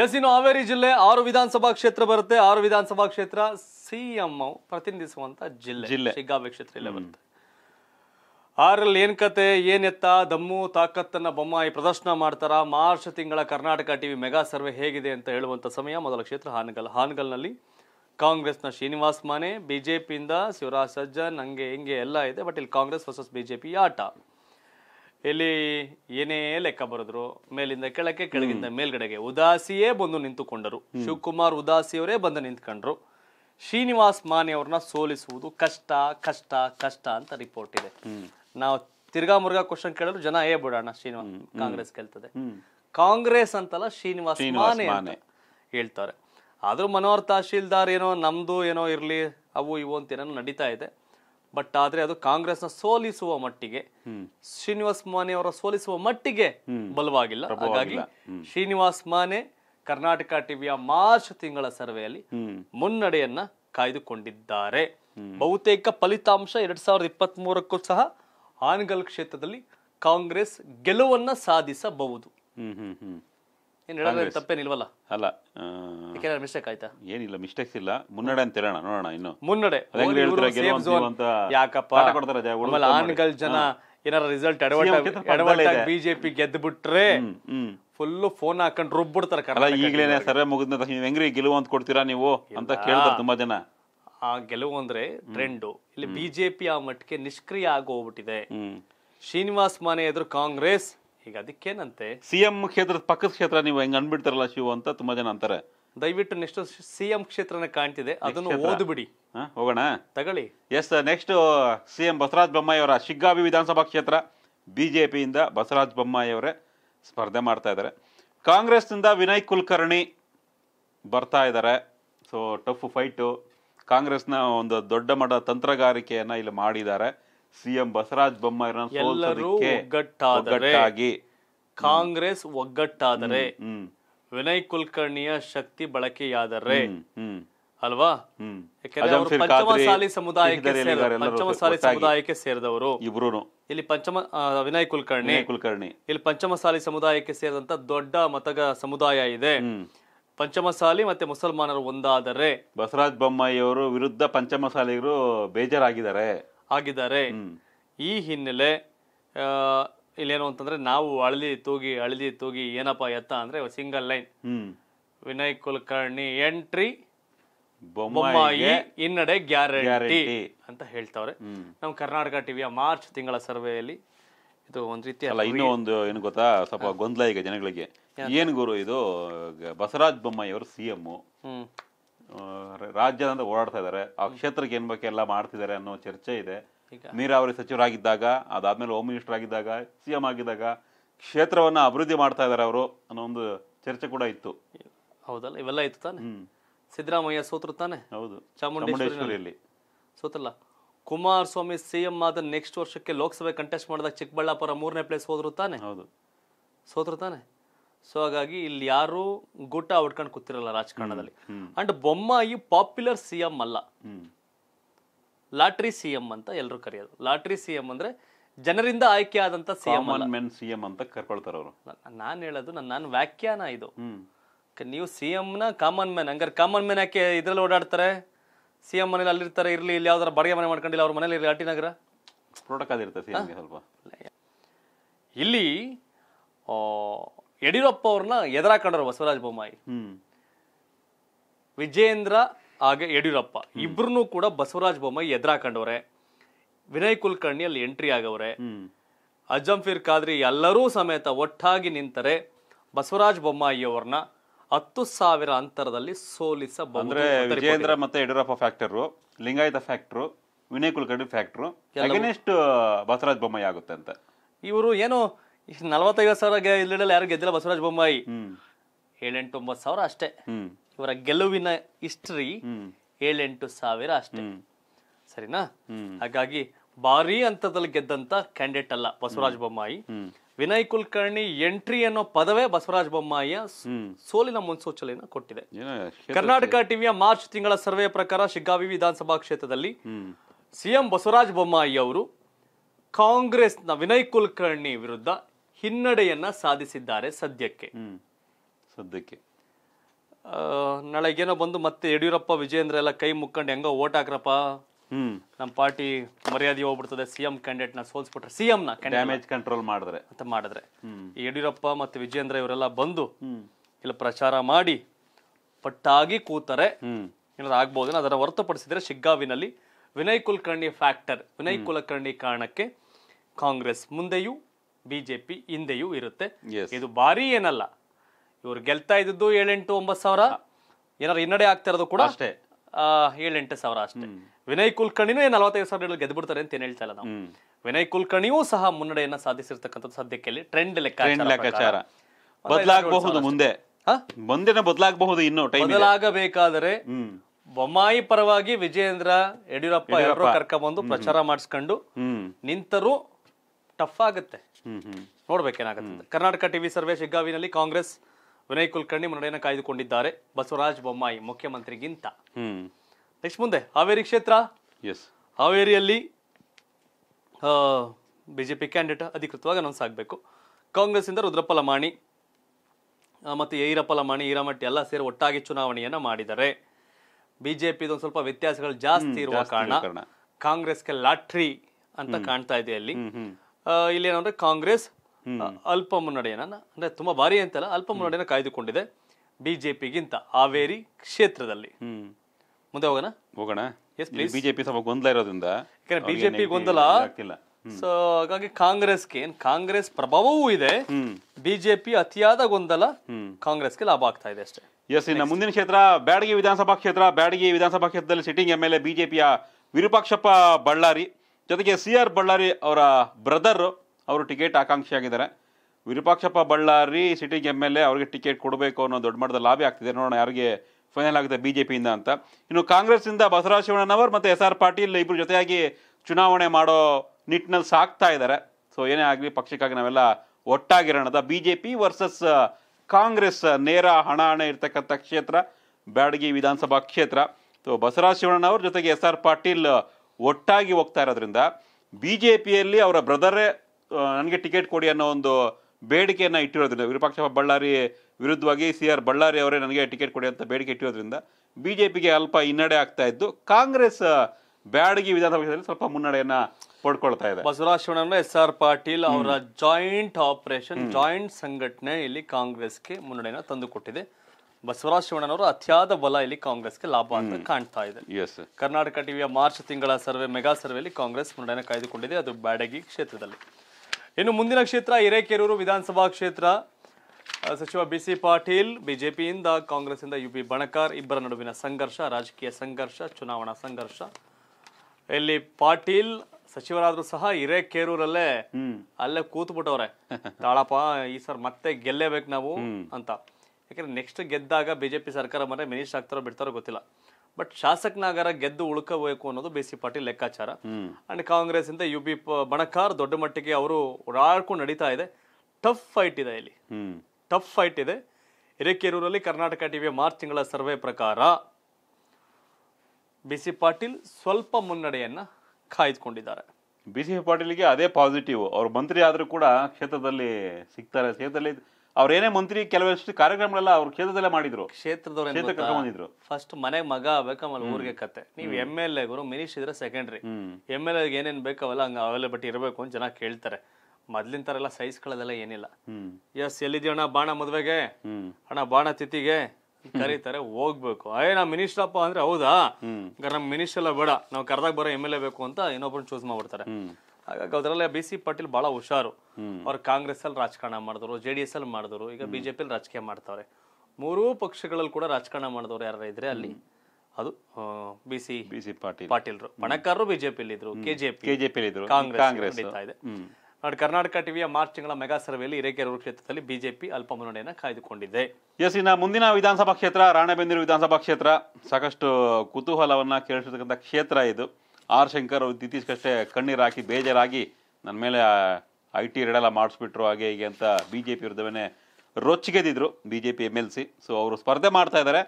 S ಇನ್ನು ಹಾವೇರಿ ಜಿಲ್ಲೆ ಆರು ವಿಧಾನಸಭಾ ಕ್ಷೇತ್ರ ಬರುತ್ತೆ ಆರು ವಿಧಾನಸಭಾ ಕ್ಷೇತ್ರ ಸಿಎಂ ಪ್ರತಿನಿಧಿಸುವಂತ ಜಿಲ್ಲೆ ಜಿಲ್ಲೆ ಶಿಗ್ಗಾವಿ ಕ್ಷೇತ್ರ ಇಲ್ಲೇ ಬರುತ್ತೆ ಆರಲ್ಲಿ ಏನ್ ಕತೆ ಏನೆತ್ತ ದಮ್ಮು ತಾಕತ್ತನ್ನ ಬೊಮ್ಮಾಯಿ ಪ್ರದರ್ಶನ ಮಾಡ್ತಾರ ಮಾರ್ಚ್ ತಿಂಗಳ ಕರ್ನಾಟಕ ಟಿವಿ ಮೆಗಾ ಸರ್ವೆ ಹೇಗಿದೆ ಅಂತ ಹೇಳುವಂತ ಸಮಯ ಮೊದಲ ಕ್ಷೇತ್ರ ಹಾನಗಲ್ ಹಾನಗಲ್ನಲ್ಲಿ ಕಾಂಗ್ರೆಸ್ನ ಶ್ರೀನಿವಾಸ್ ಮಾನೆ ಬಿಜೆಪಿಯಿಂದ ಶಿವರಾಜ್ ಸಜ್ಜನ್ ಹಂಗೆ ಹಿಂಗೆ ಎಲ್ಲ ಇದೆ ಬಟ್ ಇಲ್ಲಿ ಕಾಂಗ್ರೆಸ್ ವರ್ಸಸ್ ಬಿಜೆಪಿ ಆಟ ಇಲ್ಲಿ ಏನೇ ಲೆಕ್ಕ ಬರೆದ್ರು ಮೇಲಿಂದ ಕೆಳಕ್ಕೆ ಕೆಳಗಿಂದ ಮೇಲ್ಗಡೆಗೆ ಉದಾಸಿಯೇ ಬಂದು ನಿಂತುಕೊಂಡರು ಶಿವಕುಮಾರ್ ಉದಾಸಿಯವರೇ ಬಂದು ನಿಂತ್ಕೊಂಡ್ರು ಶ್ರೀನಿವಾಸ್ ಮಾನೆ ಅವ್ರನ್ನ ಸೋಲಿಸುವುದು ಕಷ್ಟ ಕಷ್ಟ ಕಷ್ಟ ಅಂತ ರಿಪೋರ್ಟ್ ಇದೆ ನಾವು ತಿರ್ಗಾ ಮುರ್ಗಾ ಕ್ವಶನ್ ಕೇಳಿದ್ರು ಜನ ಏ ಬಿಡೋಣ ಶ್ರೀನಿವಾಸ್ ಕಾಂಗ್ರೆಸ್ ಕೇಳ್ತದೆ ಕಾಂಗ್ರೆಸ್ ಅಂತಲ್ಲ ಶ್ರೀನಿವಾಸ್ ಮಾನೆ ಹೇಳ್ತಾರೆ ಆದ್ರೂ ಮನೋಹರ್ ತಹಶೀಲ್ದಾರ್ ಏನೋ ನಮ್ದು ಏನೋ ಇರ್ಲಿ ಅವು ಇವು ಅಂತ ಏನೋ ನಡೀತಾ ಇದೆ ಬಟ್ ಆದ್ರೆ ಅದು ಕಾಂಗ್ರೆಸ್ನ ಸೋಲಿಸುವ ಮಟ್ಟಿಗೆ ಶ್ರೀನಿವಾಸ್ ಮಾನೆ ಅವರ ಸೋಲಿಸುವ ಮಟ್ಟಿಗೆ ಬಲವಾಗಿಲ್ಲ ಹಾಗಾಗಿ ಶ್ರೀನಿವಾಸ್ ಮಾನೆ ಕರ್ನಾಟಕ ಟಿವಿಯ ಮಾರ್ಚ್ ತಿಂಗಳ ಸರ್ವೆಯಲ್ಲಿ ಮುನ್ನಡೆಯನ್ನ ಕಾಯ್ದುಕೊಂಡಿದ್ದಾರೆ ಬಹುತೇಕ ಫಲಿತಾಂಶ ಎರಡ್ ಸಾವಿರದ ಇಪ್ಪತ್ತ್ ಮೂರಕ್ಕೂ ಸಹ ಆನ್ಗಲ್ ಕ್ಷೇತ್ರದಲ್ಲಿ ಕಾಂಗ್ರೆಸ್ ಗೆಲುವನ್ನ ಸಾಧಿಸಬಹುದು ತಪ್ಪೇನಿಲ್ವಲ್ಲ ಅಲ್ಲ ಮಿಸ್ಟೇಕ್ ಆಯ್ತಾ ಏನಿಲ್ಲ ಮಿಸ್ಟೇಕ್ಸ್ ಇಲ್ಲ ಮುನ್ನಡೆ ಅಂತ ಹೇಳೋಣ ನೋಡೋಣ ಇನ್ನು ಮುನ್ನಡೆ ಯಾಕಪ್ಪ ಆನ್ಗಲ್ ಜನ ಏನಾರ ರಿಸಲ್ಟ್ ಬಿಜೆಪಿ ಗೆದ್ದು ಬಿಟ್ರೆ ಫುಲ್ ಫೋನ್ ಹಾಕೊಂಡು ರುಬ್ಬಿಡ್ತಾರೆ ಕನ್ನಡ ಈಗಲೇ ಸರ್ವೆ ಮುಗಿದ ನೀವು ಹೆಂಗ್ರಿ ಗೆಲುವು ಅಂತ ಕೊಡ್ತೀರಾ ನೀವು ಅಂತ ಕೇಳ್ತಾರೆ ತುಂಬಾ ಜನ ಆ ಗೆಲುವು ಅಂದ್ರೆ ಟ್ರೆಂಡು ಇಲ್ಲಿ ಬಿಜೆಪಿ ಆ ಮಟ್ಟಕ್ಕೆ ನಿಷ್ಕ್ರಿಯ ಆಗೋಗ್ಬಿಟ್ಟಿದೆ ಶ್ರೀನಿವಾಸ್ ಮಾನೆ ಎದುರು ಕಾಂಗ್ರೆಸ್ ಈಗ ಅದಕ್ಕೇನಂತೆ ಸಿ ಎಂ ಕ್ಷೇತ್ರದ ಪಕ್ಕದ ಕ್ಷೇತ್ರ ನೀವು ಹೆಂಗ್ ಅನ್ಬಿಡ್ತಾರಲ್ಲ ಶಿವ ಅಂತ ತುಂಬಾ ಜನ ಅಂತಾರೆ ದಯವಿಟ್ಟು ನೆಕ್ಸ್ಟ್ ಸಿ ಎಂ ಕ್ಷೇತ್ರನ ಕಾಣ್ತಿದೆ ಅದನ್ನು ಓದ್ಬಿಡಿ ಹೋಗೋಣ ತಗೊಳ್ಳಿ yes next C M Basavaraja Bommai ಅವರ ಶಿಗ್ಗಾವಿ ವಿಧಾನಸಭಾ ಕ್ಷೇತ್ರ ಬಿಜೆಪಿಯಿಂದ ಬಸವರಾಜ ಬೊಮ್ಮಾಯಿ ಅವರೇ ಸ್ಪರ್ಧೆ ಮಾಡ್ತಾ ಇದ್ದಾರೆ ಕಾಂಗ್ರೆಸ್ನಿಂದ ವಿನಯ್ ಕುಲಕರ್ಣಿ ಬರ್ತಾ ಇದ್ದಾರೆ ಸೊ ಟಫ್ ಫೈಟು ಕಾಂಗ್ರೆಸ್ನ ಒಂದು ದೊಡ್ಡ ಮಟ್ಟ ತಂತ್ರಗಾರಿಕೆಯನ್ನು ಇಲ್ಲಿ ಮಾಡಿದ್ದಾರೆ ಸಿಎಂ ಬಸವರಾಜ ಬೊಮ್ಮಾಯಿ ಎಲ್ಲರೂ ಒಗ್ಗಟ್ಟಾದರೆ ಕಾಂಗ್ರೆಸ್ ಒಗ್ಗಟ್ಟಾದರೆ ವಿನಯ್ ಕುಲಕರ್ಣಿಯ ಶಕ್ತಿ ಬಳಕೆಯಾದರೆ ಅಲ್ವಾ ಪಂಚಮಸಾಲಿ ಸಮುದಾಯಕ್ಕೆ ಪಂಚಮಸಾಲಿ ಸಮುದಾಯಕ್ಕೆ ಸೇರಿದವರು ಇಬ್ರು ಇಲ್ಲಿ ಪಂಚಮ ವಿನಯ್ ಕುಲಕರ್ಣಿ ಕುಲಕರ್ಣಿ ಇಲ್ಲಿ ಪಂಚಮಸಾಲಿ ಸಮುದಾಯಕ್ಕೆ ಸೇರಿದಂತ ದೊಡ್ಡ ಮತಗ ಸಮುದಾಯ ಇದೆ ಪಂಚಮಸಾಲಿ ಮತ್ತೆ ಮುಸಲ್ಮಾನರು ಒಂದಾದರೆ ಬಸವರಾಜ ಬೊಮ್ಮಾಯಿಯವರು ವಿರುದ್ಧ ಪಂಚಮಸಾಲಿಗರು ಬೇಜಾರಾಗಿದ್ದಾರೆ ಆಗಿದ್ದಾರೆ ಈ ಹಿನ್ನೆಲೆ ಇಲ್ಲೇನು ಅಂತಂದ್ರೆ ನಾವು ಅಳದಿ ತೂಗಿ ಅಳದಿ ತೂಗಿ ಏನಪ್ಪ ಎತ್ತ ಅಂದ್ರೆ single line Vinay Kulkarni entry Bommai ಹಿನ್ನಡೆ ಗ್ಯಾರಂಟಿ ಅಂತ ಹೇಳ್ತಾವ್ರೆ ನಮ್ ಕರ್ನಾಟಕ ಟಿವಿಯ ಮಾರ್ಚ್ ತಿಂಗಳ ಸರ್ವೆಯಲ್ಲಿ ಇದು ಒಂದ್ ರೀತಿ ಅಲ್ಲ ಇನ್ನೂ ಒಂದು ಏನು ಗೊತ್ತಾ ಸ್ವಲ್ಪ ಗೊಂದಲ ಈಗ ಜನಗಳಿಗೆ ಏನ್ ಗುರು ಇದು ಬಸವರಾಜ್ ಬೊಮ್ಮಾಯಿ ಅವರು ಸಿಎಂ ರಾಜ್ಯದಿಂದ ಓಡಾಡ್ತಾ ಇದ್ದಾರೆ ಆ ಕ್ಷೇತ್ರಕ್ಕೆ ಏನ್ ಬಗ್ಗೆ ಎಲ್ಲ ಮಾಡ್ತಿದ್ದಾರೆ ಅನ್ನೋ ಚರ್ಚೆ ಇದೆ ನೀರಾವರಿ ಸಚಿವರಾಗಿದ್ದಾಗ ಅದಾದ್ಮೇಲೆ ಹೋಮ್ ಮಿನಿಸ್ಟರ್ ಆಗಿದ್ದಾಗ ಸಿ ಎಂ ಆಗಿದ್ದಾಗ ಕ್ಷೇತ್ರವನ್ನ ಅಭಿವೃದ್ಧಿ ಮಾಡ್ತಾ ಇದಾರೆ ಅವರು ಅನ್ನೋ ಒಂದು ಚರ್ಚೆ ಕೂಡ ಇತ್ತು ಹೌದಲ್ಲ ಇವೆಲ್ಲ ಇತ್ತು ತಾನೆ ಸಿದ್ದರಾಮಯ್ಯ ಸೋತರು ತಾನೆ ಹೌದು ಚಾಮುಂಡೇಶ್ವರಿಯಲ್ಲಿ ಸೋತಲ್ಲ ಕುಮಾರಸ್ವಾಮಿ ಸಿಎಂ ಆದ ನೆಕ್ಸ್ಟ್ ವರ್ಷಕ್ಕೆ ಲೋಕಸಭೆ ಕಂಟೆಸ್ಟ್ ಮಾಡಿದಾಗ ಚಿಕ್ಕಬಳ್ಳಾಪುರ ಮೂರನೇ ಪ್ಲೇಸ್ ಹೋದ್ರು ತಾನೆ ಹೌದು ಸೋತ್ರ ತಾನೆ ಸೊ ಹಾಗಾಗಿ ಇಲ್ಲಿ ಯಾರು ಗುಟ್ಟ ಹೊಡ್ಕೊಂಡು ಕೂತಿರಲ್ಲ ರಾಜಕಾರಣದಲ್ಲಿ and Bommai popular C M ಅಲ್ಲ ಲಾಟ್ರಿ ಸಿ ಎಂ ಅಂತ ಎಲ್ಲರೂ ಕರೆಯೋದು ಲಾಟ್ರಿ ಸಿ ಎಂ ಅಂದ್ರೆ ಜನರಿಂದ ಆಯ್ಕೆ ಆದಂತ ಸಿ ಎಂ ಸಿ ಎಂ ಅಂತ ಕರ್ಕೊಳ್ತಾರ ಅವರು ನಾನು ಹೇಳೋದು ನಾನು ವ್ಯಾಖ್ಯಾನ ಇದು ನೀವು ಸಿ ನ ಕಾಮನ್ ಮ್ಯಾನ್ ಹಂಗಾರೆ ಕಾಮನ್ ಮ್ಯಾನ್ ಯಾಕೆ ಇದ್ರಲ್ಲಿ ಓಡಾಡ್ತಾರೆ ಸಿ ಎಂ ಮನೇಲಿ ಅಲ್ಲಿರ್ತಾರೆ ಇರ್ಲಿ ಇಲ್ಲಿ ಯಾವ್ದಾರ ಬಾಡಿಗೆ ಮನೆ ಮಾಡ್ಕೊಂಡಿಲ್ಲ ಅವ್ರ ಮನೇಲಿ ಲಾಟಿ ನಗರ ಸ್ವಲ್ಪ ಇಲ್ಲಿ ಯಡಿಯೂರಪ್ಪ ಅವ್ರನ್ನ ಎದುರಾಕೊಂಡ್ರು ಬಸವರಾಜ ಬೊಮ್ಮಾಯಿ ವಿಜೇಂದ್ರ ಹಾಗೆ ಯಡಿಯೂರಪ್ಪ ಇಬ್ರು ಕೂಡ ಬಸವರಾಜ ಬೊಮ್ಮಾಯಿ ಎದುರಾಕೊಂಡವ್ರೆ ವಿನಯ್ ಕುಲಕರ್ಣಿ ಅಲ್ಲಿ ಎಂಟ್ರಿ ಆಗವ್ರೆ ಅಜಂಫೀರ್ ಖಾದ್ರಿ ಎಲ್ಲರೂ ಸಮೇತ ಒಟ್ಟಾಗಿ ನಿಂತರೆ ಬಸವರಾಜ ಬೊಮ್ಮಾಯಿಯವ್ರನ್ನ ಹತ್ತು ಸಾವಿರ ಅಂತರದಲ್ಲಿ ಸೋಲಿಸಬಹುದು ಅಂದ್ರೆ ವಿಜೇಂದ್ರ ಮತ್ತೆ Yediyurappa factor Lingayat factor Vinay Kulkarni factor Basavaraj Basavaraja Bommai ಆಗುತ್ತೆ ಅಂತ ಇವರು ಏನು ಈ ನಲ್ವತ್ತೈವತ್ತು ಸಾವಿರ ಇಲ್ಲಿಡಲ್ಲ ಯಾರು ಗೆದ್ದಿಲ್ಲ ಬಸವರಾಜ ಬೊಮ್ಮಾಯಿ ಏಳೆಂಟು ಒಂಬತ್ತು ಸಾವಿರ ಅಷ್ಟೇ ಇವರ ಗೆಲುವಿನ ಹಿಸ್ಟ್ರಿ ಏಳೆಂಟು ಸಾವಿರ ಅಷ್ಟೇ ಸರಿನಾ ಹಾಗಾಗಿ ಭಾರಿ ಹಂತದಲ್ಲಿ ಗೆದ್ದಂತ ಕ್ಯಾಂಡಿಡೇಟ್ ಅಲ್ಲ ಬಸವರಾಜ ಬೊಮ್ಮಾಯಿ ವಿನಯ್ ಕುಲಕರ್ಣಿ ಎಂಟ್ರಿ ಅನ್ನೋ ಪದವೇ ಬಸವರಾಜ ಬೊಮ್ಮಾಯಿಯ ಸೋಲಿನ ಮುನ್ಸೂಚನೆಯನ್ನು ಕೊಟ್ಟಿದೆ ಕರ್ನಾಟಕ ಟಿವಿಯ ಮಾರ್ಚ್ ತಿಂಗಳ ಸರ್ವೆ ಪ್ರಕಾರ ಶಿಗ್ಗಾವಿ ವಿಧಾನಸಭಾ ಕ್ಷೇತ್ರದಲ್ಲಿ ಸಿಎಂ ಬಸವರಾಜ ಬೊಮ್ಮಾಯಿ ಅವರು ಕಾಂಗ್ರೆಸ್ನ ವಿನಯ್ ಕುಲಕರ್ಣಿ ವಿರುದ್ಧ ಹಿನ್ನಡೆಯನ್ನ ಸಾಧಿಸಿದ್ದಾರೆ ಸದ್ಯಕ್ಕೆ ಸದ್ಯಕ್ಕೆ ನಾಳೆಗೇನೋ ಬಂದು ಮತ್ತೆ ಯಡಿಯೂರಪ್ಪ ವಿಜೇಂದ್ರ ಎಲ್ಲ ಕೈ ಮುಕ್ಕೊಂಡು ಹೆಂಗೋ ಓಟ್ ಹಾಕ್ರಪ್ಪ ನಮ್ಮ ಪಾರ್ಟಿ ಮರ್ಯಾದೆ ಹೋಗ್ಬಿಡ್ತದೆ ಸಿಎಂ ಕ್ಯಾಂಡಿಡೇಟ್ ನ ಸೋಲ್ಸ್ಬಿಟ್ರೆ ಸಿಎಂ ಡ್ಯಾಮೇಜ್ ಕಂಟ್ರೋಲ್ ಮಾಡಿದ್ರೆ ಅಂತ ಮಾಡಿದ್ರೆ ಯಡಿಯೂರಪ್ಪ ಮತ್ತೆ ವಿಜಯೇಂದ್ರ ಇವರೆಲ್ಲ ಬಂದು ಇಲ್ಲಿ ಪ್ರಚಾರ ಮಾಡಿ ಪಟ್ಟಾಗಿ ಕೂತರೆ ಏನಾದ್ರು ಆಗ್ಬಹುದು ಅದರ ಹೊರತುಪಡಿಸಿದ್ರೆ ಶಿಗ್ಗಾವಿನಲ್ಲಿ ವಿನಯ್ ಕುಲಕರ್ಣಿ ಫ್ಯಾಕ್ಟರ್ ವಿನಯ್ ಕುಲಕರ್ಣಿ ಕಾರಣಕ್ಕೆ ಕಾಂಗ್ರೆಸ್ ಮುಂದೆಯೂ ಬಿಜೆಪಿ ಹಿಂದೆಯೂ ಇರುತ್ತೆ ಇದು ಭಾರಿ ಏನಲ್ಲ ಇವ್ರು ಗೆಲ್ತಾ ಇದ್ದು ಏಳೆಂಟು ಒಂಬತ್ತು ಸಾವಿರ ಏನಾದ್ರು ಹಿನ್ನಡೆ ಆಗ್ತಾ ಇರೋದು ಕೂಡ ಅಷ್ಟೇ ಏಳೆಂಟು ಸಾವಿರ ಅಷ್ಟೇ ವಿನಯ್ ಕುಲ್ಕರ್ಣಿನೂ ಏನು ನಲವತ್ತೈದು ಸಾವಿರ ಗೆದ್ಬಿಡ್ತಾರೆ ಅಂತ ಏನು ಹೇಳ್ತಾ ಇಲ್ಲ ನಾವು ವಿನಯ್ ಕುಲ್ಕರ್ಣಿಯೂ ಸಹ ಮುನ್ನಡೆಯನ್ನ ಸಾಧಿಸಿರ್ತಕ್ಕಂಥದ್ದು ಸದ್ಯಕ್ಕೆ ಟ್ರೆಂಡ್ ಲೆಕ್ಕಾಚಾರ ಬದಲಾಗಬಹುದು ಮುಂದೆ ಮುಂದಿನ ಬದಲಾಗಬಹುದು ಇನ್ನು ಬದಲಾಗಬೇಕಾದರೆ ಬೊಮ್ಮಾಯಿ ಪರವಾಗಿ ವಿಜಯೇಂದ್ರ ಯಡಿಯೂರಪ್ಪ ಎಲ್ಲರೂ ಕರ್ಕೊಂಡ್ಬಂದು ಪ್ರಚಾರ ಮಾಡಿಸ್ಕೊಂಡು ನಿಂತರೂ ಟಫ್ ಆಗುತ್ತೆ ನೋಡ್ಬೇಕೇನಾಗುತ್ತೆ ಕರ್ನಾಟಕ ಟಿವಿ ಸರ್ವೆ ಶಿಗ್ಗಾವಿನಲ್ಲಿ ಕಾಂಗ್ರೆಸ್ ವಿನಯ್ ಕುಲಕರ್ಣಿ ಮುನ್ನಡೆಯನ್ನು ಕಾಯ್ದುಕೊಂಡಿದ್ದಾರೆ ಬಸವರಾಜ್ ಬೊಮ್ಮಾಯಿ ಮುಖ್ಯಮಂತ್ರಿಗಿಂತ ನೆಕ್ಸ್ಟ್ ಮುಂದೆ ಹಾವೇರಿ ಕ್ಷೇತ್ರ ಎಸ್ ಹಾವೇರಿಯಲ್ಲಿ ಬಿಜೆಪಿ ಕ್ಯಾಂಡಿಡೇಟ್ ಅಧಿಕೃತವಾಗಿ ಅನೌನ್ಸ್ ಆಗಬೇಕು ಕಾಂಗ್ರೆಸ್ ಇಂದ ರುದ್ರಪ್ಪ ಲಮಾಣಿ ಮತ್ತು ಯೈರಪ್ಪ ಲಮಾಣಿ ಈರಮಟ್ಟಿ ಎಲ್ಲ ಸೇರಿ ಒಟ್ಟಾಗಿ ಚುನಾವಣೆಯನ್ನ ಮಾಡಿದ್ದಾರೆ ಬಿಜೆಪಿ ಒಂದು ಸ್ವಲ್ಪ ವ್ಯತ್ಯಾಸಗಳು ಜಾಸ್ತಿ ಇರುವ ಕಾರಣ ಕಾಂಗ್ರೆಸ್ಗೆ ಲಾಟ್ರಿ ಅಂತ ಕಾಣ್ತಾ ಇದೆ ಅಲ್ಲಿ ಇಲ್ಲಿ ಏನಂದ್ರೆ ಕಾಂಗ್ರೆಸ್ ಅಲ್ಪ ಮುನ್ನಡೆಯನ್ನ ಅಂದ್ರೆ ತುಂಬಾ ಭಾರಿ ಅಂತಲ್ಲ ಅಲ್ಪ ಮುನ್ನಡೆಯನ್ನ ಕಾಯ್ದುಕೊಂಡಿದೆ ಬಿಜೆಪಿಗಿಂತ ಹಾವೇರಿ ಕ್ಷೇತ್ರದಲ್ಲಿ ಮುಂದೆ ಹೋಗೋಣ ಹೋಗೋಣ ಬಿಜೆಪಿ ಗೊಂದಲ ಇರೋದ್ರಿಂದ ಬಿಜೆಪಿ ಗೊಂದಲ ಸೊ ಹಾಗಾಗಿ ಕಾಂಗ್ರೆಸ್ಗೆ ಏನ್ ಕಾಂಗ್ರೆಸ್ ಪ್ರಭಾವವೂ ಇದೆ ಬಿಜೆಪಿ ಅತಿಯಾದ ಗೊಂದಲ ಕಾಂಗ್ರೆಸ್ಗೆ ಲಾಭ ಆಗ್ತಾ ಇದೆ ಅಷ್ಟೇ ಎಸ್ ಇನ್ನು ಮುಂದಿನ ಕ್ಷೇತ್ರ ಬ್ಯಾಡಗಿ ವಿಧಾನಸಭಾ ಕ್ಷೇತ್ರ ಬ್ಯಾಡಗಿ ವಿಧಾನಸಭಾ ಕ್ಷೇತ್ರದಲ್ಲಿ ಸಿಟ್ಟಿಂಗ್ ಎಂ ಎಲ್ ಎ ಬಿಜೆಪಿಯ ವಿರೂಪಾಕ್ಷಪ್ಪ ಬಳ್ಳಾರಿ ಜೊತೆಗೆ ಸಿ ಆರ್ ಬಳ್ಳಾರಿ ಅವರ ಬ್ರದರ್ ಅವರು ಟಿಕೆಟ್ ಆಕಾಂಕ್ಷಿಯಾಗಿದ್ದಾರೆ ವಿರೂಪಾಕ್ಷಪ್ಪ ಬಳ್ಳಾರಿ ಸಿಟಿಗೆ ಎಮ್ ಎಲ್ ಎ ಅವ್ರಿಗೆ ಟಿಕೆಟ್ ಕೊಡಬೇಕು ಅನ್ನೋ ದೊಡ್ಡ ಮಟ್ಟದ ಲಾಭಿ ಆಗ್ತಿದೆ ನೋಡೋಣ ಯಾರಿಗೆ ಫೈನಲ್ ಆಗುತ್ತೆ ಬಿ ಜೆ ಪಿಯಿಂದ ಅಂತ ಇನ್ನು ಕಾಂಗ್ರೆಸ್ಸಿಂದ ಬಸವರಾಜ ಶಿವಣ್ಣನವರ್ ಮತ್ತು ಎಸ್ ಆರ್ ಪಾಟೀಲ್ ಇಬ್ಬರು ಜೊತೆಯಾಗಿ ಚುನಾವಣೆ ಮಾಡೋ ನಿಟ್ಟಿನಲ್ಲಿ ಸಾಕ್ತಾ ಇದ್ದಾರೆ ಸೊ ಏನೇ ಆಗಲಿ ಪಕ್ಷಕ್ಕಾಗಿ ನಾವೆಲ್ಲ ಒಟ್ಟಾಗಿರೋಣದ B J P versus Congress ನೇರ ಹಣ ಇರ್ತಕ್ಕಂಥ ಕ್ಷೇತ್ರ ಬ್ಯಾಡಗಿ ವಿಧಾನಸಭಾ ಕ್ಷೇತ್ರ ಸೊ ಬಸವರಾಜ ಶಿವಣ್ಣನವ್ರ ಜೊತೆಗೆ ಎಸ್ ಆರ್ ಪಾಟೀಲ್ ಒಟ್ಟಾಗಿ ಹೋಗ್ತಾ ಇರೋದ್ರಿಂದ ಬಿ ಜೆ ಪಿಯಲ್ಲಿ ಅವರ ಬ್ರದರೇ ನನಗೆ ಟಿಕೆಟ್ ಕೊಡಿ ಅನ್ನೋ ಒಂದು ಬೇಡಿಕೆಯನ್ನು ಇಟ್ಟಿರೋದ್ರಿಂದ ವಿರೂಪಾಕ್ಷಪ್ಪ ಬಳ್ಳಾರಿ ವಿರುದ್ಧವಾಗಿ ಸಿ ಆರ್ ಬಳ್ಳಾರಿ ಅವರೇ ನನಗೆ ಟಿಕೆಟ್ ಕೊಡಿ ಅಂತ ಬೇಡಿಕೆ ಇಟ್ಟಿರೋದ್ರಿಂದ ಬಿ ಜೆ ಪಿಗೆ ಅಲ್ಪ ಹಿನ್ನಡೆ ಆಗ್ತಾ ಇದ್ದು ಕಾಂಗ್ರೆಸ್ ಬ್ಯಾಡಗಿ ವಿಧಾನಸಭೆಯಲ್ಲಿ ಸ್ವಲ್ಪ ಮುನ್ನಡೆಯನ್ನ ಪಡ್ಕೊಳ್ತಾ ಇದೆ ಬಸವರಾಜ್ ಎಸ್ ಆರ್ ಪಾಟೀಲ್ ಅವರ ಜಾಯಿಂಟ್ ಆಪರೇಷನ್ ಜಾಯಿಂಟ್ ಸಂಘಟನೆ ಇಲ್ಲಿ ಕಾಂಗ್ರೆಸ್ಗೆ ಮುನ್ನಡೆಯನ್ನು ತಂದುಕೊಟ್ಟಿದೆ ಬಸವರಾಜ ಶಿವಣ್ಣನವರು ಅತಿಯಾದ ಬಲ ಇಲ್ಲಿ ಕಾಂಗ್ರೆಸ್ಗೆ ಲಾಭ ಅಂತ ಕಾಣ್ತಾ ಇದೆ ಕರ್ನಾಟಕ ಟಿವಿಯ ಮಾರ್ಚ್ ತಿಂಗಳ ಸರ್ವೆ ಮೆಗಾ ಸರ್ವೆಯಲ್ಲಿ ಕಾಂಗ್ರೆಸ್ ಮುನ್ನಡೆಯನ್ನು ಕಾಯ್ದುಕೊಂಡಿದೆ ಅದು ಬ್ಯಾಡಗಿ ಕ್ಷೇತ್ರದಲ್ಲಿ ಇನ್ನು ಮುಂದಿನ ಕ್ಷೇತ್ರ ಹಿರೇಕೆರೂರು ವಿಧಾನಸಭಾ ಕ್ಷೇತ್ರ ಸಚಿವ ಬಿ ಸಿ ಪಾಟೀಲ್ ಬಿಜೆಪಿಯಿಂದ ಕಾಂಗ್ರೆಸ್ಸಿಂದ ಯು ಪಿ ಬಣಕಾರ್ ಇಬ್ಬರ ನಡುವಿನ ಸಂಘರ್ಷ ರಾಜಕೀಯ ಸಂಘರ್ಷ ಚುನಾವಣಾ ಸಂಘರ್ಷ ಇಲ್ಲಿ ಪಾಟೀಲ್ ಸಚಿವರಾದ್ರೂ ಸಹ ಹಿರೇಕೆರೂರಲ್ಲೇ ಅಲ್ಲೇ ಕೂತ್ಬಿಟ್ಟವ್ರೆ ತಾಳಪ್ಪ ಈ ಸರ್ ಮತ್ತೆ ಗೆಲ್ಲೇಬೇಕು ನಾವು ಅಂತ ಯಾಕಂದ್ರೆ ನೆಕ್ಸ್ಟ್ ಗೆದ್ದಾಗ ಬಿ ಜೆ ಪಿ ಸರ್ಕಾರ ಮನೆ ಮಿನಿಸ್ಟರ್ ಆಗ್ತಾರೋ ಬಿಡ್ತಾರೋ ಗೊತ್ತಿಲ್ಲ ಬಟ್ ಶಾಸಕನಾಗರ ಗೆದ್ದು ಉಳ್ಕೋಬೇಕು ಅನ್ನೋದು ಬಿ ಸಿ ಪಾಟೀಲ್ ಲೆಕ್ಕಾಚಾರ ಅಂಡ್ ಕಾಂಗ್ರೆಸ್ ಇಂದ ಯು ಬಿ ಬಣಕಾರ್ ದೊಡ್ಡ ಮಟ್ಟಿಗೆ ಅವರು ಓಡಾಡ್ಕೊಂಡು ನಡೀತಾ ಇದೆ ಟಫ್ ಫೈಟ್ ಇದೆ ಇಲ್ಲಿ ಟಫ್ ಫೈಟ್ ಇದೆ ಹಿರೇಕೆರೂರಲ್ಲಿ ಕರ್ನಾಟಕ ಟಿವಿ ಮಾರ್ಚ್ ತಿಂಗಳ ಸರ್ವೆ ಪ್ರಕಾರ ಬಿ ಸಿ ಪಾಟೀಲ್ ಸ್ವಲ್ಪ ಮುನ್ನಡೆಯನ್ನ ಕಾಯ್ದುಕೊಂಡಿದ್ದಾರೆ ಬಿ ಸಿ ಪಾಟೀಲ್ಗೆ ಅದೇ ಪಾಸಿಟಿವ್ ಅವ್ರು ಮಂತ್ರಿ ಆದರೂ ಕೂಡ ಕ್ಷೇತ್ರದಲ್ಲಿ ಸಿಗ್ತಾರೆ ಕ್ಷೇತ್ರದಲ್ಲಿ ಅವ್ರೇನೇ ಮಂತ್ರಿ ಕೆಲವಷ್ಟು ಕಾರ್ಯಕ್ರಮಗಳೆಲ್ಲ ಅವ್ರ ಕ್ಷೇತ್ರದಲ್ಲೇ ಮಾಡಿದ್ರು ಕ್ಷೇತ್ರದವರು ಬಂದಿದ್ರು ಫಸ್ಟ್ ಮನೆ ಮಗ ಆಗ್ಬೇಕು ಊರಿಗೆ ಕತೆ ನೀವು ಎಮ್ ಎಲ್ ಗುರು ಮಿನಿಸ್ಟ್ ಇದ್ರೆ ಸೆಕೆಂಡ್ರಿ ಎಮ್ ಎಲ್ ಎಗ್ ಏನೇನ್ ಬೇಕಾವಲ್ಲ ಹಂಗ ಅವೈಲೇಬಲ್ ಇರಬೇಕು ಅಂತ ಜನ ಕೇಳ್ತಾರೆ ಮೊದ್ಲಿನ ತರ ಎಲ್ಲ ಸೈಜ್ಗಳದೆಲ್ಲ ಏನಿಲ್ಲ ಎಸ್ ಎಲ್ಲಿದ್ಯಣ್ಣ ಬಾಣ ಮದ್ವೆಗೆ ಅಣ್ಣ ಬಾಣ ತಿಥಿಗೆ ಕರೀತಾರೆ ಹೋಗ್ಬೇಕು ಅಯ್ಯ ನಾವ್ ಅಪ್ಪ ಅಂದ್ರೆ ಹೌದಾ ನಮ್ ಮಿನಿಸ್ಟರ್ ಎಲ್ಲ ಬೇಡ ನಾವ್ ಕರ್ದಾಗ ಬರೋ ಎಮ್ ಎಲ್ ಎ ಬೇಕು ಅಂತ ಇನ್ನೊಬ್ರನ್ನ ಚೂಸ್ ಮಾಡ್ಬಿಡ್ತಾರೆ ಹಾಗಾಗಿ ಅದರಲ್ಲೇ ಬಿ ಸಿ ಪಾಟೀಲ್ ಬಹಳ ಹುಷಾರು ಅವ್ರು ಕಾಂಗ್ರೆಸ್ ಅಲ್ಲಿ ರಾಜಕಾರಣ ಮಾಡಿದ್ರು ಜೆ ಡಿ ಎಸ್ ಅಲ್ಲಿ ಮಾಡಿದ್ರು ಈಗ ಬಿಜೆಪಿ ರಾಜಕೀಯ ಮಾಡ್ತಾವ್ರೆ ಮೂರೂ ಪಕ್ಷಗಳಲ್ಲಿ ಕೂಡ ರಾಜಕಾರಣ ಮಾಡಿದವರು ಯಾರು ಇದ್ರೆ ಅಲ್ಲಿ ಅದು B C B C Patil ಪಾಟೀಲ್ರು ಬಣಕಾರರು ಅಲ್ಲಿ ಇದ್ರು ಕೆಜೆಪಿ ಕಾಂಗ್ರೆಸ್ ನಡೀತಾ ಇದೆ ಕರ್ನಾಟಕ ಟಿವಿಯ ಮಾರ್ಚ್ ತಿಂಗಳ ಮೆಗಾ ಸರ್ವೆಯಲ್ಲಿ ಹಿರೇಕೆರೂರು ಕ್ಷೇತ್ರದಲ್ಲಿ ಬಿಜೆಪಿ ಅಲ್ಪ ಮುನ್ನಡೆಯನ್ನು ಕಾಯ್ದುಕೊಂಡಿದೆ ಎಸ್ ಇನ್ನು ಮುಂದಿನ ವಿಧಾನಸಭಾ ಕ್ಷೇತ್ರ ರಾಣೆಬೆಂದೂರು ವಿಧಾನಸಭಾ ಕ್ಷೇತ್ರ ಸಾಕಷ್ಟು ಕುತೂಹಲವನ್ನ ಕೇಳಿಸಿರ್ತಕ್ಕಂಥ ಕ್ಷೇತ್ರ ಇದು ಆರ್ ಶಂಕರ್ ಅವರು ಇತ್ತೀಚೆಗಷ್ಟೇ ಕಣ್ಣೀರು ಹಾಕಿ ಬೇಜಾರಾಗಿ ನನ್ನ ಮೇಲೆ ಐ ಟಿ ರೆಡೆಲ್ಲ ಮಾಡಿಸ್ಬಿಟ್ರು ಹಾಗೆ ಹೀಗೆ ಅಂತ ಬಿ ಜೆ ಪಿ ವಿರುದ್ಧವೇ ರೊಚ್ಚಿಗೆದಿದ್ರು B J P M L C so ಅವರು ಸ್ಪರ್ಧೆ ಮಾಡ್ತಾ ಇದ್ದಾರೆ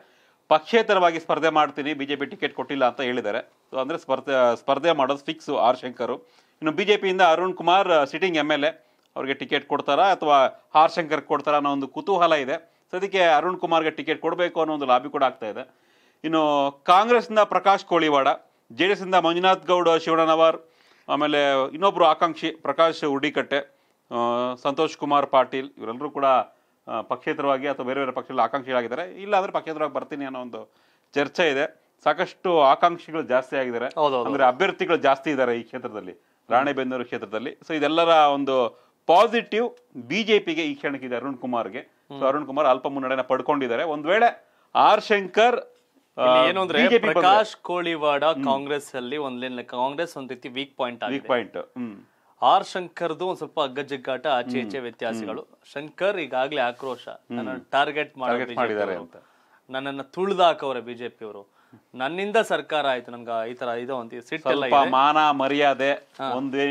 ಪಕ್ಷೇತರವಾಗಿ ಸ್ಪರ್ಧೆ ಮಾಡ್ತೀನಿ ಬಿ ಜೆ ಪಿ ಟಿಕೆಟ್ ಕೊಟ್ಟಿಲ್ಲ ಅಂತ ಹೇಳಿದ್ದಾರೆ ಸೊ ಅಂದರೆ ಸ್ಪರ್ಧೆ ಸ್ಪರ್ಧೆ ಮಾಡೋದು ಫಿಕ್ಸು ಆರ್ ಶಂಕರ್ ಇನ್ನು ಬಿ ಜೆ ಪಿಯಿಂದ Arun Kumar sitting M L A ಅವ್ರಿಗೆ ಟಿಕೆಟ್ ಕೊಡ್ತಾರಾ ಅಥವಾ ಆರ್ ಶಂಕರ್ ಕೊಡ್ತಾರ ಅನ್ನೋ ಒಂದು ಕುತೂಹಲ ಇದೆ ಅದಕ್ಕೆ ಅರುಣ್ ಕುಮಾರ್ಗೆ ಟಿಕೆಟ್ ಕೊಡಬೇಕು ಅನ್ನೋ ಒಂದು ಲಾಬಿ ಕೂಡ ಆಗ್ತಾ ಇದೆ ಇನ್ನು ಕಾಂಗ್ರೆಸ್ಸಿಂದ ಪ್ರಕಾಶ್ ಕೋಳಿವಾಡ ಜೆ ಡಿ ಮಂಜುನಾಥ್ ಗೌಡ ಶಿವಣ್ಣನವರ್ ಆಮೇಲೆ ಇನ್ನೊಬ್ಬರು ಆಕಾಂಕ್ಷಿ ಪ್ರಕಾಶ್ ಉಡಿಕಟ್ಟೆ ಸಂತೋಷ್ ಕುಮಾರ್ ಪಾಟೀಲ್ ಇವರೆಲ್ಲರೂ ಕೂಡ ಪಕ್ಷೇತರವಾಗಿ ಅಥವಾ ಬೇರೆ ಬೇರೆ ಪಕ್ಷಗಳ ಆಕಾಂಕ್ಷಿಗಳಾಗಿದ್ದಾರೆ ಇಲ್ಲ ಅಂದ್ರೆ ಪಕ್ಷೇತರವಾಗಿ ಬರ್ತೀನಿ ಅನ್ನೋ ಒಂದು ಚರ್ಚೆ ಇದೆ ಸಾಕಷ್ಟು ಆಕಾಂಕ್ಷಿಗಳು ಜಾಸ್ತಿ ಆಗಿದ್ದಾರೆ ಅಂದ್ರೆ ಅಭ್ಯರ್ಥಿಗಳು ಜಾಸ್ತಿ ಇದ್ದಾರೆ ಈ ಕ್ಷೇತ್ರದಲ್ಲಿ ರಾಣೆಬೆನ್ನೂರು ಕ್ಷೇತ್ರದಲ್ಲಿ ಸೊ ಇದೆಲ್ಲರ ಒಂದು ಪಾಸಿಟಿವ್ ಬಿಜೆಪಿಗೆ ಈ ಕ್ಷಣಕ್ಕಿದೆ ಅರುಣ್ ಕುಮಾರ್ಗೆ ಸೊ ಅರುಣ್ ಕುಮಾರ್ ಅಲ್ಪ ಮುನ್ನಡೆನ ಪಡ್ಕೊಂಡಿದ್ದಾರೆ ಒಂದು ವೇಳೆ ಆರ್ ಶಂಕರ್ ಏನು ಅಂದ್ರೆ ಪ್ರಕಾಶ್ ಕೋಳಿವಾಡ ಕಾಂಗ್ರೆಸ್ ಅಲ್ಲಿ ಒಂದ್ ಕಾಂಗ್ರೆಸ್ ಒಂದ್ ರೀತಿ weak point weak point R ಶಂಕರ್ದು ಒಂದ್ ಸ್ವಲ್ಪ ಜಗ್ಗಾಟ ಆಚೆ ಈಚೆ ವ್ಯತ್ಯಾಸಗಳು ಶಂಕರ್ ಈಗಾಗ್ಲೇ ಆಕ್ರೋಶ ನನ್ನ ಟಾರ್ಗೆಟ್ ಮಾಡಿದ್ದಾರೆ ಅಂತ ನನ್ನನ್ನ ಹಾಕವ್ರೆ ಬಿಜೆಪಿ ಅವರು ನನ್ನಿಂದ ಸರ್ಕಾರ ಆಯ್ತು ನಮ್ಗ ಈ ತರ ಇದು ಅಂತ ಸ್ವಲ್ಪ ಮಾನ ಮರ್ಯಾದೆ ಒಂದೇ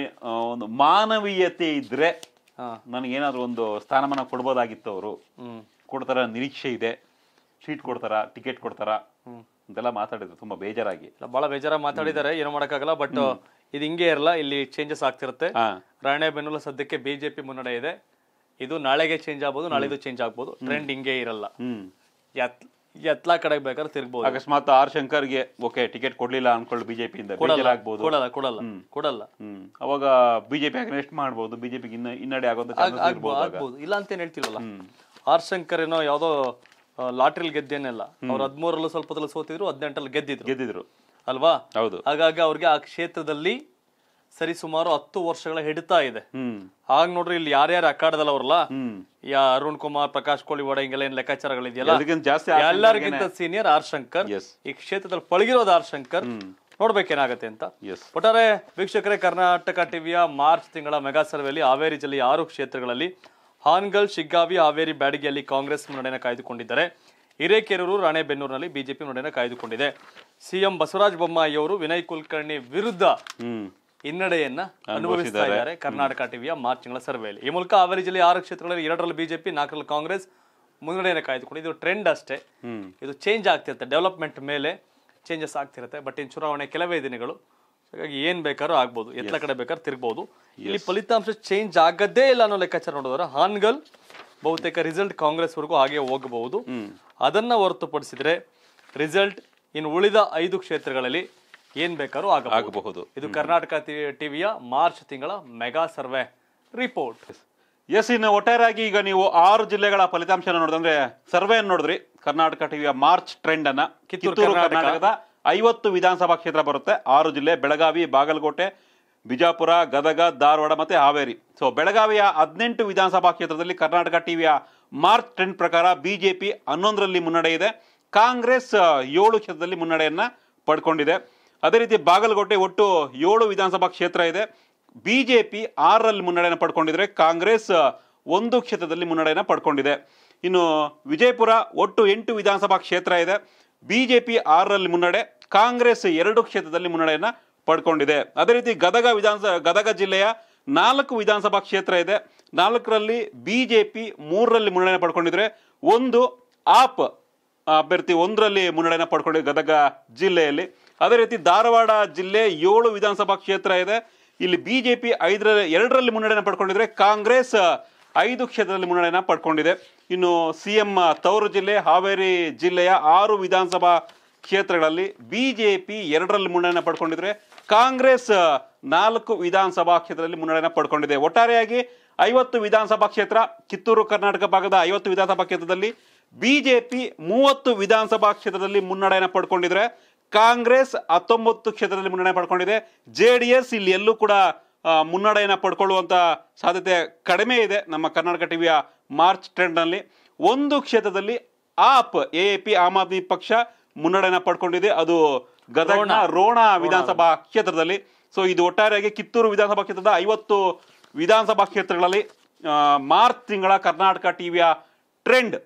ಒಂದು ಮಾನವೀಯತೆ ಇದ್ರೆ ನನಗೇನಾದ್ರು ಒಂದು ಸ್ಥಾನಮಾನ ಕೊಡ್ಬೋದಾಗಿತ್ತು ಅವರು ಕೊಡ್ತಾರ ನಿರೀಕ್ಷೆ ಇದೆ ಶೀಟ್ ಕೊಡ್ತಾರ ಟಿಕೆಟ್ ಕೊಡ್ತಾರಾ ಅಂತೆಲ್ಲ ಮಾತಾಡಿದ್ರು ತುಂಬಾ ಬೇಜಾರಾಗಿ ಬಹಳ ಬೇಜಾರಾಗಿ ಮಾತಾಡಿದ್ದಾರೆ ಏನು ಮಾಡೋಕ್ಕಾಗಲ್ಲ ಬಟ್ ಇದು ಹಿಂಗೆ ಇರಲ್ಲ ಇಲ್ಲಿ ಚೇಂಜಸ್ ಆಗ್ತಿರುತ್ತೆ ರಾಣೆಬೆನ್ನೂರು ಸದ್ಯಕ್ಕೆ ಬಿಜೆಪಿ ಮುನ್ನಡೆ ಇದೆ ಇದು ನಾಳೆಗೆ ಚೇಂಜ್ ಆಗ್ಬೋದು ನಾಳೆದು ಚೇಂಜ್ ಆಗ್ಬೋದು ಟ್ರೆಂಡ್ ಹಿಂಗೆ ಇರಲ್ಲ ಎತ್ಲಾ ಕಡೆ ಬೇಕಾದ್ರೆ ತಿರ್ಗಬಹುದು ಅಕಸ್ಮಾತ್ ಆರ್ ಗೆ ಓಕೆ ಟಿಕೆಟ್ ಕೊಡ್ಲಿಲ್ಲ ಅನ್ಕೊಳ್ಳಿ ಬಿಜೆಪಿ ಇಂದ ಕೊಡಲ್ಲ ಕೊಡಲ್ಲ ಕೊಡಲ್ಲ ಅವಾಗ ಬಿಜೆಪಿ ಅಗ್ನೆಸ್ಟ್ ಮಾಡಬಹುದು ಬಿಜೆಪಿಗೆ ಹಿನ್ನಡೆ ಆಗೋದು ಇಲ್ಲ ಅಂತ ಹೇಳ್ತಿರಲ್ಲ ಆರ್ ಶಂಕರ್ ಏನೋ ಯಾವ್ದೋ ಲಾಟ್ರಿಲ್ ಗೆದ್ದೇನೆಲ್ಲ ಅವ್ರು ಹದಿಮೂರಲ್ಲಿ ಸ್ವಲ್ಪ ಸೋತಿದ್ರು ಹದಿನೆಂಟಲ್ಲಿ ಗೆದ್ದಿದ್ರು ಗೆದ್ದಿದ್ರು ಅಲ್ವಾ ಹೌದು ಹಾಗಾಗಿ ಅವ್ರಿಗೆ ಆ ಕ್ಷೇತ್ರದಲ್ಲಿ ಸರಿ ಸುಮಾರು ಹತ್ತು ವರ್ಷಗಳ ಹಿಡಿತಾ ಇದೆ ಆಗ ನೋಡ್ರಿ ಇಲ್ಲಿ ಯಾರ್ಯಾರು ಅಖಾಡದಲ್ಲ ಅವ್ರಲ್ಲ ಯಾ ಅರುಣ್ ಕುಮಾರ್ ಪ್ರಕಾಶ್ ಕೋಳಿವಾಡ ಹಿಂಗೆಲ್ಲ ಏನ್ ಲೆಕ್ಕಾಚಾರಗಳಿದೆಯಲ್ಲ ಎಲ್ಲರಿಗಿಂತ ಸೀನಿಯರ್ ಆರ್ ಶಂಕರ್ ಈ ಕ್ಷೇತ್ರದಲ್ಲಿ ಪಳಗಿರೋದು ಆರ್ ಶಂಕರ್ ನೋಡ್ಬೇಕೇನಾಗತ್ತೆ ಅಂತ ಒಟ್ಟಾರೆ ವೀಕ್ಷಕರೇ ಕರ್ನಾಟಕ ಟಿವಿಯ ಮಾರ್ಚ್ ತಿಂಗಳ ಮೆಗಾ ಸರ್ವೆಯಲ್ಲಿ ಹಾವೇರಿ ಜಿಲ್ಲೆಯ ಆರು ಕ್ಷೇತ್ರಗಳಲ್ಲಿ ಹಾನ್ಗಲ್ ಶಿಗ್ಗಾವಿ ಹಾವೇರಿ ಬ್ಯಾಡಗಿಯಲ್ಲಿ ಕಾಂಗ್ರೆಸ್ ಮುನ್ನಡೆಯನ್ನು ಕಾಯ್ದುಕೊಂಡಿದ್ದಾರೆ ಹಿರೇಕೆರೂರು ರಾಣೆಬೆನ್ನೂರಿನಲ್ಲಿ ಬಿಜೆಪಿ ಮುನ್ನಡೆಯನ್ನು ಕಾಯ್ದುಕೊಂಡಿದೆ ಸಿಎಂ ಬಸವರಾಜ ಬೊಮ್ಮಾಯಿ ಅವರು ವಿನಯ್ ಕುಲಕರ್ಣಿ ವಿರುದ್ಧ ಹಿನ್ನಡೆಯನ್ನ ಅನುಭವಿಸ್ತಾ ಇದ್ದಾರೆ ಕರ್ನಾಟಕ ಟಿವಿಯ ಮಾರ್ಚ್ ತಿಂಗಳ ಸರ್ವೆಯಲ್ಲಿ ಈ ಮೂಲಕ ಹಾವೇರಿ ಜಿಲ್ಲೆಯ ಆರು ಕ್ಷೇತ್ರಗಳಲ್ಲಿ ಎರಡರಲ್ಲಿ ಬಿಜೆಪಿ ನಾಲ್ಕರಲ್ಲಿ ಕಾಂಗ್ರೆಸ್ ಮುನ್ನಡೆಯನ್ನು ಕಾಯ್ದುಕೊಂಡು ಇದು ಟ್ರೆಂಡ್ ಅಷ್ಟೇ ಇದು ಚೇಂಜ್ ಆಗ್ತಿರುತ್ತೆ ಡೆವಲಪ್ಮೆಂಟ್ ಮೇಲೆ ಚೇಂಜಸ್ ಆಗ್ತಿರುತ್ತೆ ಬಟ್ ಇನ್ ಚುನಾವಣೆ ಕೆಲವೇ ದಿನಗಳು ಹಾಗಾಗಿ ಏನು ಬೇಕಾದ್ರೂ ಆಗ್ಬೋದು ಎಲ್ಲ ಕಡೆ ಬೇಕಾದ್ರೂ ತಿರ್ಬೋದು ಇಲ್ಲಿ ಫಲಿತಾಂಶ ಚೇಂಜ್ ಆಗದೇ ಇಲ್ಲ ಅನ್ನೋ ಲೆಕ್ಕಾಚಾರ ನೋಡಿದ್ರೆ ಹಾನ್ಗಲ್ ಬಹುತೇಕ ರಿಸಲ್ಟ್ ಕಾಂಗ್ರೆಸ್ ವರ್ಗೂ ಹಾಗೆ ಹೋಗಬಹುದು ಅದನ್ನ ಹೊರತುಪಡಿಸಿದ್ರೆ ರಿಸಲ್ಟ್ ಇನ್ ಉಳಿದ ಐದು ಕ್ಷೇತ್ರಗಳಲ್ಲಿ ಏನ್ ಬೇಕಾದ್ರೂ ಆಗಬಹುದು ಇದು ಕರ್ನಾಟಕ ಟಿವಿಯ ಮಾರ್ಚ್ ತಿಂಗಳ ಮೆಗಾ ಸರ್ವೆ ರಿಪೋರ್ಟ್ ಎಸ್ ಇನ್ನು ಒಟ್ಟಾರೆಯಾಗಿ ಈಗ ನೀವು ಆರು ಜಿಲ್ಲೆಗಳ ಫಲಿತಾಂಶ ನೋಡಿದ್ರೆ ಸರ್ವೆ ನೋಡಿದ್ರಿ ಕರ್ನಾಟಕ ಟಿವಿಯ ಮಾರ್ಚ್ ಟ್ರೆಂಡ್ ಅನ್ನ ಕಿತ್ತೂರು ಕರ್ನಾಟಕದ ಐವತ್ತು ವಿಧಾನಸಭಾ ಕ್ಷೇತ್ರ ಬರುತ್ತೆ ಆರು ಜಿಲ್ಲೆ ಬೆಳಗಾವಿ ಬಾಗಲಕೋಟೆ ಬಿಜಾಪುರ ಗದಗ ಧಾರವಾಡ ಮತ್ತು ಹಾವೇರಿ ಸೊ ಬೆಳಗಾವಿಯ ಹದಿನೆಂಟು ವಿಧಾನಸಭಾ ಕ್ಷೇತ್ರದಲ್ಲಿ ಕರ್ನಾಟಕ ಟಿವಿಯ ಮಾರ್ಚ್ ಟ್ರೆಂಡ್ ಪ್ರಕಾರ ಬಿ ಜೆ ಪಿ ಹನ್ನೊಂದರಲ್ಲಿ ಮುನ್ನಡೆ ಇದೆ ಕಾಂಗ್ರೆಸ್ ಏಳು ಕ್ಷೇತ್ರದಲ್ಲಿ ಮುನ್ನಡೆಯನ್ನು ಪಡ್ಕೊಂಡಿದೆ ಅದೇ ರೀತಿ ಬಾಗಲಕೋಟೆ ಒಟ್ಟು ಏಳು ವಿಧಾನಸಭಾ ಕ್ಷೇತ್ರ ಇದೆ ಬಿ ಜೆ ಪಿ ಆರರಲ್ಲಿ ಮುನ್ನಡೆಯನ್ನು ಪಡ್ಕೊಂಡಿದ್ರೆ ಕಾಂಗ್ರೆಸ್ ಒಂದು ಕ್ಷೇತ್ರದಲ್ಲಿ ಮುನ್ನಡೆಯನ್ನು ಪಡ್ಕೊಂಡಿದೆ ಇನ್ನು ವಿಜಯಪುರ ಒಟ್ಟು ಎಂಟು ವಿಧಾನಸಭಾ ಕ್ಷೇತ್ರ ಇದೆ ಬಿಜೆಪಿ ಆರರಲ್ಲಿ ಮುನ್ನಡೆ ಕಾಂಗ್ರೆಸ್ ಎರಡು ಕ್ಷೇತ್ರದಲ್ಲಿ ಮುನ್ನಡೆಯನ್ನ ಪಡ್ಕೊಂಡಿದೆ ಅದೇ ರೀತಿ ಗದಗ ವಿಧಾನಸಭಾ ಗದಗ ಜಿಲ್ಲೆಯ ನಾಲ್ಕು ವಿಧಾನಸಭಾ ಕ್ಷೇತ್ರ ಇದೆ ನಾಲ್ಕರಲ್ಲಿ ಬಿಜೆಪಿ ಮೂರರಲ್ಲಿ ಮುನ್ನಡೆಯನ್ನು ಪಡ್ಕೊಂಡಿದ್ರೆ ಒಂದು ಆಪ್ ಅಭ್ಯರ್ಥಿ ಒಂದರಲ್ಲಿ ಮುನ್ನಡೆಯನ್ನು ಪಡ್ಕೊಂಡಿದೆ ಗದಗ ಜಿಲ್ಲೆಯಲ್ಲಿ ಅದೇ ರೀತಿ ಧಾರವಾಡ ಜಿಲ್ಲೆ ಏಳು ವಿಧಾನಸಭಾ ಕ್ಷೇತ್ರ ಇದೆ ಇಲ್ಲಿ ಬಿಜೆಪಿ ಐದರಲ್ಲಿ ಎರಡರಲ್ಲಿ ಮುನ್ನಡೆಯನ್ನು ಪಡ್ಕೊಂಡಿದ್ರೆ ಕಾಂಗ್ರೆಸ್ ಐದು ಕ್ಷೇತ್ರದಲ್ಲಿ ಮುನ್ನಡೆಯನ್ನು ಪಡ್ಕೊಂಡಿದೆ ಇನ್ನು ಸಿ ಎಂ ತವರು ಜಿಲ್ಲೆ ಹಾವೇರಿ ಜಿಲ್ಲೆಯ ಆರು ವಿಧಾನಸಭಾ ಕ್ಷೇತ್ರಗಳಲ್ಲಿ ಬಿ ಜೆ ಪಿ ಎರಡರಲ್ಲಿ ಮುನ್ನಡೆಯನ್ನು ಪಡ್ಕೊಂಡಿದ್ರೆ ಕಾಂಗ್ರೆಸ್ ನಾಲ್ಕು ವಿಧಾನಸಭಾ ಕ್ಷೇತ್ರದಲ್ಲಿ ಮುನ್ನಡೆಯನ್ನು ಪಡ್ಕೊಂಡಿದೆ ಒಟ್ಟಾರೆಯಾಗಿ ಐವತ್ತು ವಿಧಾನಸಭಾ ಕ್ಷೇತ್ರ ಕಿತ್ತೂರು ಕರ್ನಾಟಕ ಭಾಗದ ಐವತ್ತು ವಿಧಾನಸಭಾ ಕ್ಷೇತ್ರದಲ್ಲಿ ಬಿ ಜೆ ಪಿ ಮೂವತ್ತು ವಿಧಾನಸಭಾ ಕ್ಷೇತ್ರದಲ್ಲಿ ಮುನ್ನಡೆಯನ್ನು ಪಡ್ಕೊಂಡಿದ್ರೆ ಕಾಂಗ್ರೆಸ್ ಹತ್ತೊಂಬತ್ತು ಕ್ಷೇತ್ರದಲ್ಲಿ ಮುನ್ನಡೆ ಪಡ್ಕೊಂಡಿದೆ ಜೆ ಡಿ ಎಸ್ ಇಲ್ಲಿ ಎಲ್ಲೂ ಕೂಡ ಮುನ್ನಡೆಯನ್ನು ಪಡ್ಕೊಳ್ಳುವಂಥ ಸಾಧ್ಯತೆ ಕಡಿಮೆ ಇದೆ ನಮ್ಮ ಕರ್ನಾಟಕ ಟಿವಿಯ ಮಾರ್ಚ್ ಟ್ರೆಂಡ್ನಲ್ಲಿ ಒಂದು ಕ್ಷೇತ್ರದಲ್ಲಿ AAP A P Aam Aadmi ಪಕ್ಷ ಮುನ್ನಡೆಯನ್ನು ಪಡ್ಕೊಂಡಿದೆ ಅದು ಗದಗನ ರೋಣ ವಿಧಾನಸಭಾ ಕ್ಷೇತ್ರದಲ್ಲಿ ಸೊ ಇದು ಒಟ್ಟಾರೆಯಾಗಿ ಕಿತ್ತೂರು ವಿಧಾನಸಭಾ ಕ್ಷೇತ್ರದ ಐವತ್ತು ವಿಧಾನಸಭಾ ಕ್ಷೇತ್ರಗಳಲ್ಲಿ ಮಾರ್ಚ್ ತಿಂಗಳ ಕರ್ನಾಟಕ ಟಿವಿಯ ಟ್ರೆಂಡ್